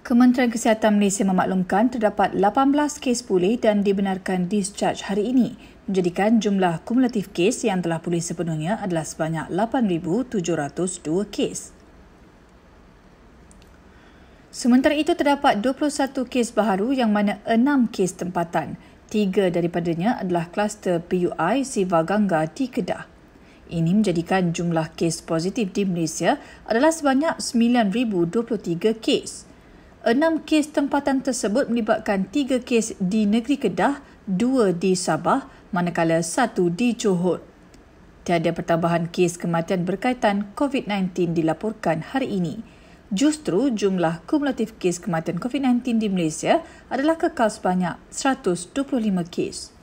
Kementerian Kesihatan Malaysia memaklumkan terdapat 18 kes pulih dan dibenarkan discharge hari ini, menjadikan jumlah kumulatif kes yang telah pulih sepenuhnya adalah sebanyak 8702 kes. Sementara itu terdapat 21 kes baharu yang mana 6 kes tempatan. Tiga daripadanya adalah kluster PUI Sivaganga di Kedah. Ini menjadikan jumlah kes positif di Malaysia adalah sebanyak 9,023 kes. Enam kes tempatan tersebut melibatkan tiga kes di negeri Kedah, dua di Sabah, manakala satu di Johor. Tiada pertambahan kes kematian berkaitan COVID-19 dilaporkan hari ini. Justru jumlah kumulatif kes kematian COVID-19 di Malaysia adalah kekal sebanyak 125 kes.